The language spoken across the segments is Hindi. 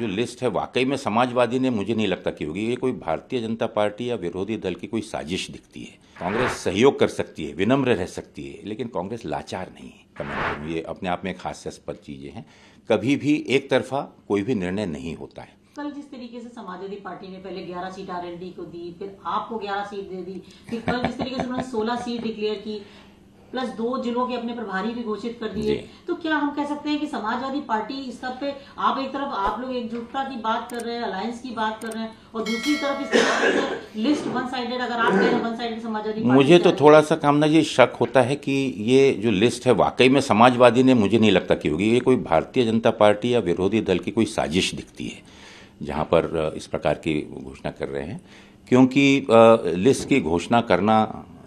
जो लिस्ट है वाकई में समाजवादी ने मुझे नहीं लगता कि होगी ये कोई भारतीय जनता पार्टी या विरोधी दल की कोई साजिश दिखती है कांग्रेस सहयोग कर सकती है विनम्र रह सकती है लेकिन कांग्रेस लाचार नहीं है कमेंट ये अपने आप में एक हास्यास्पद चीज़ें हैं कभी भी एक तरफा कोई भी निर्णय नहीं होता है कल जिस तरीके से समाजवादी पार्टी ने पहले 11 सीट आरएलडी को दी फिर आपको 11 सीट दे दी फिर कल जिस तरीके से उन्होंने 16 सीट डिक्लेयर की प्लस दो जिलों के अपने प्रभारी भी घोषित कर दिए तो क्या हम कह सकते हैं कि समाजवादी पार्टी इस सब पे आप एक तरफ आप लोग एकजुटता की बात कर रहे हैं अलायंस की बात कर रहे हैं और दूसरी तरफ इस लिस्ट वन साइडेड अगर आप कह रहे वन साइडेड समाजवादी मुझे तो थोड़ा सा कामना ये शक होता है कि ये जो लिस्ट है वाकई में समाजवादी ने मुझे नहीं लगता की होगी ये कोई भारतीय जनता पार्टी या विरोधी दल की कोई साजिश दिखती है जहाँ पर इस प्रकार की घोषणा कर रहे हैं क्योंकि लिस्ट की घोषणा करना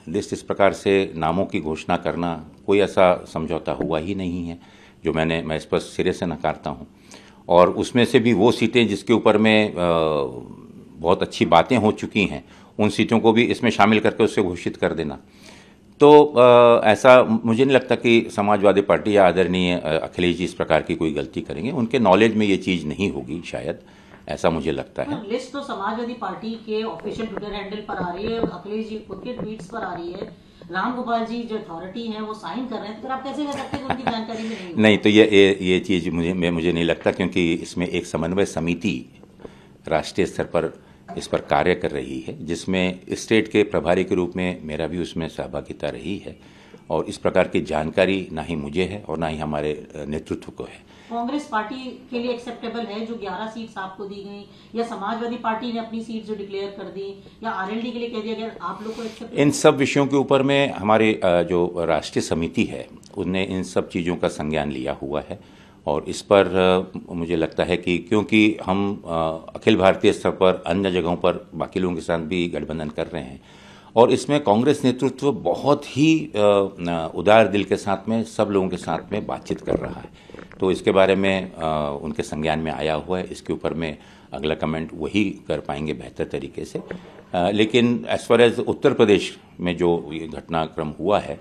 लिस्ट इस प्रकार से नामों की घोषणा करना कोई ऐसा समझौता हुआ ही नहीं है जो मैंने मैं इस पर सिरे से नकारता हूँ और उसमें से भी वो सीटें जिसके ऊपर में बहुत अच्छी बातें हो चुकी हैं उन सीटों को भी इसमें शामिल करके उससे घोषित कर देना तो ऐसा मुझे नहीं लगता कि समाजवादी पार्टी या आदरणीय अखिलेश जी इस प्रकार की कोई गलती करेंगे उनके नॉलेज में ये चीज़ नहीं होगी शायद ऐसा मुझे लगता है लिस्ट तो समाजवादी पार्टी के ऑफिशियल ट्विटर हैंडल पर आ रही है अखिलेश जी खुद के ट्वीट पर आ रही है तो नहीं नहीं तो ये ये, ये चीज़ मुझे मैं मुझे नहीं लगता क्योंकि इसमें एक समन्वय समिति राष्ट्रीय स्तर पर इस पर कार्य कर रही है जिसमें स्टेट के प्रभारी के रूप में मेरा भी उसमें सहभागिता रही है और इस प्रकार की जानकारी ना ही मुझे है और ना ही हमारे नेतृत्व को है कांग्रेस पार्टी के लिए एक्सेप्टेबल है जो 11 सीट्स आपको दी गई या समाजवादी पार्टी ने अपनी सीट जो डिक्लेयर कर दी या आरएलडी के लिए कह दिया गया आप लोग को इन सब विषयों के ऊपर में हमारे जो राष्ट्रीय समिति है उनने इन सब चीज़ों का संज्ञान लिया हुआ है और इस पर मुझे लगता है कि क्योंकि हम अखिल भारतीय स्तर पर अन्य जगहों पर बाकी लोगों के साथ भी गठबंधन कर रहे हैं और इसमें कांग्रेस नेतृत्व बहुत ही उदार दिल के साथ में सब लोगों के साथ में बातचीत कर रहा है तो इसके बारे में उनके संज्ञान में आया हुआ है इसके ऊपर में अगला कमेंट वही कर पाएंगे बेहतर तरीके से लेकिन एज फार एज उत्तर प्रदेश में जो घटनाक्रम हुआ है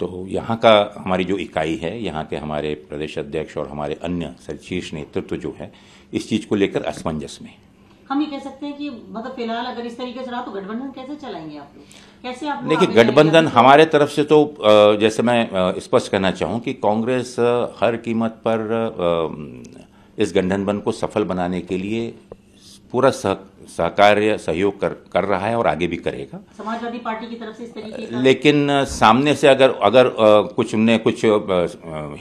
तो यहाँ का हमारी जो इकाई है यहाँ के हमारे प्रदेश अध्यक्ष और हमारे अन्य शीर्ष नेतृत्व जो है इस चीज़ को लेकर असमंजस में है हम ये कह सकते हैं कि मतलब फिलहाल अगर इस तरीके से रहा तो गठबंधन कैसे चलाएंगे आप लोग कैसे आप देखिए गठबंधन हमारे तरफ से तो जैसे मैं स्पष्ट कहना चाहूँ कि कांग्रेस हर कीमत पर इस गठबंधन को सफल बनाने के लिए पूरा सह सहकार्य सहयोग कर कर रहा है और आगे भी करेगा समाजवादी पार्टी की तरफ से इस तरीके का लेकिन सामने से अगर अगर कुछ ने कुछ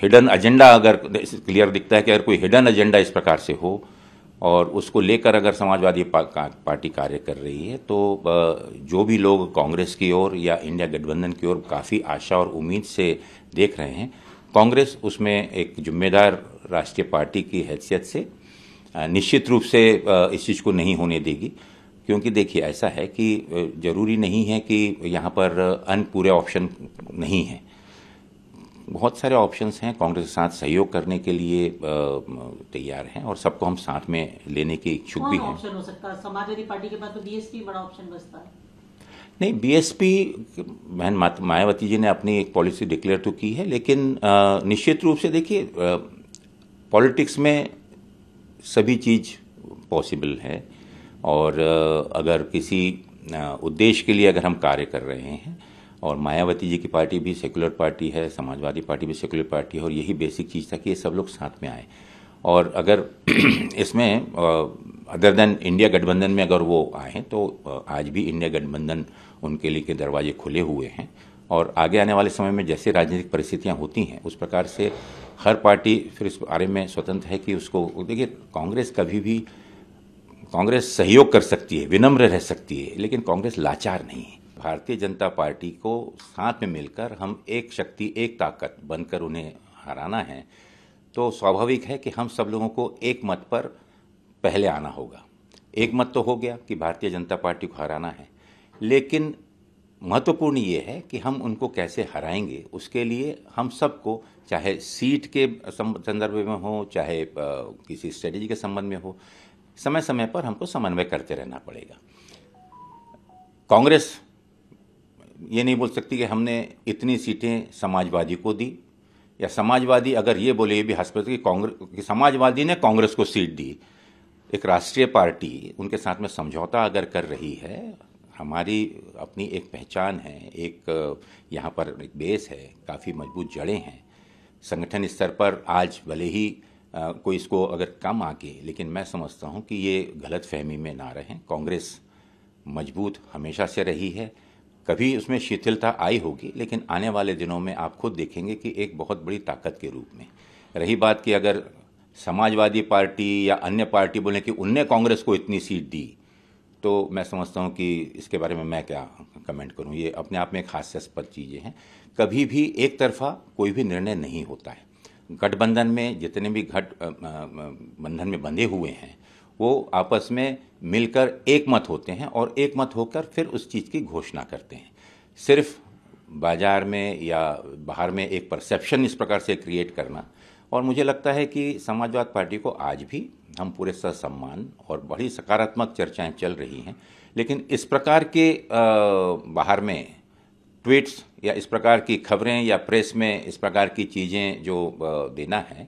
हिडन एजेंडा अगर क्लियर दिखता है कि अगर कोई हिडन एजेंडा इस प्रकार से हो और उसको लेकर अगर समाजवादी पार्टी कार्य कर रही है तो जो भी लोग कांग्रेस की ओर या इंडिया गठबंधन की ओर काफ़ी आशा और उम्मीद से देख रहे हैं कांग्रेस उसमें एक जिम्मेदार राष्ट्रीय पार्टी की हैसियत से निश्चित रूप से इस चीज़ को नहीं होने देगी क्योंकि देखिए ऐसा है कि ज़रूरी नहीं है कि यहाँ पर अन पूरे ऑप्शन नहीं हैं बहुत सारे ऑप्शंस हैं कांग्रेस के साथ सहयोग करने के लिए तैयार हैं और सबको हम साथ में लेने के इच्छुक भी हैं ऑप्शन हो सकता है समाजवादी पार्टी के पास तो बीएसपी बड़ा ऑप्शन बचता है नहीं बीएसपी बहन मायावती जी ने अपनी एक पॉलिसी डिक्लेयर तो की है लेकिन निश्चित रूप से देखिए पॉलिटिक्स में सभी चीज़ पॉसिबल है और अगर किसी उद्देश्य के लिए अगर हम कार्य कर रहे हैं और मायावती जी की पार्टी भी सेकुलर पार्टी है समाजवादी पार्टी भी सेकुलर पार्टी है और यही बेसिक चीज़ था कि ये सब लोग साथ में आए और अगर इसमें अदर देन इंडिया गठबंधन में अगर वो आए तो आज भी इंडिया गठबंधन उनके लिए के दरवाजे खुले हुए हैं और आगे आने वाले समय में जैसे राजनीतिक परिस्थितियाँ होती हैं उस प्रकार से हर पार्टी फिर इस बारे में स्वतंत्र है कि उसको देखिए कांग्रेस कभी भी कांग्रेस सहयोग कर सकती है विनम्र रह सकती है लेकिन कांग्रेस लाचार नहीं है भारतीय जनता पार्टी को साथ में मिलकर हम एक शक्ति एक ताकत बनकर उन्हें हराना है तो स्वाभाविक है कि हम सब लोगों को एक मत पर पहले आना होगा एक मत तो हो गया कि भारतीय जनता पार्टी को हराना है लेकिन महत्वपूर्ण ये है कि हम उनको कैसे हराएंगे उसके लिए हम सबको चाहे सीट के संदर्भ में हो चाहे किसी स्ट्रेटेजी के संबंध में हो समय समय पर हमको समन्वय करते रहना पड़ेगा कांग्रेस ये नहीं बोल सकती कि हमने इतनी सीटें समाजवादी को दी या समाजवादी अगर ये बोले ये भी हस्पत कि कांग्रेस कि समाजवादी ने कांग्रेस को सीट दी एक राष्ट्रीय पार्टी उनके साथ में समझौता अगर कर रही है हमारी अपनी एक पहचान है एक यहाँ पर एक बेस है काफ़ी मजबूत जड़ें हैं संगठन स्तर पर आज भले ही कोई इसको अगर कम आके लेकिन मैं समझता हूँ कि ये गलत फहमी में ना रहें कांग्रेस मजबूत हमेशा से रही है कभी उसमें शिथिलता आई होगी लेकिन आने वाले दिनों में आप खुद देखेंगे कि एक बहुत बड़ी ताकत के रूप में रही बात कि अगर समाजवादी पार्टी या अन्य पार्टी बोले कि उनने कांग्रेस को इतनी सीट दी तो मैं समझता हूँ कि इसके बारे में मैं क्या कमेंट करूँ ये अपने आप में एक हास्यास्पद चीज़ें हैं कभी भी एक तरफा कोई भी निर्णय नहीं होता है गठबंधन में जितने भी घट बंधन में बंधे हुए हैं वो आपस में मिलकर एक मत होते हैं और एक मत होकर फिर उस चीज़ की घोषणा करते हैं सिर्फ बाजार में या बाहर में एक परसेप्शन इस प्रकार से क्रिएट करना और मुझे लगता है कि समाजवाद पार्टी को आज भी हम पूरे सम्मान और बड़ी सकारात्मक चर्चाएं चल रही हैं लेकिन इस प्रकार के बाहर में ट्वीट्स या इस प्रकार की खबरें या प्रेस में इस प्रकार की चीज़ें जो देना है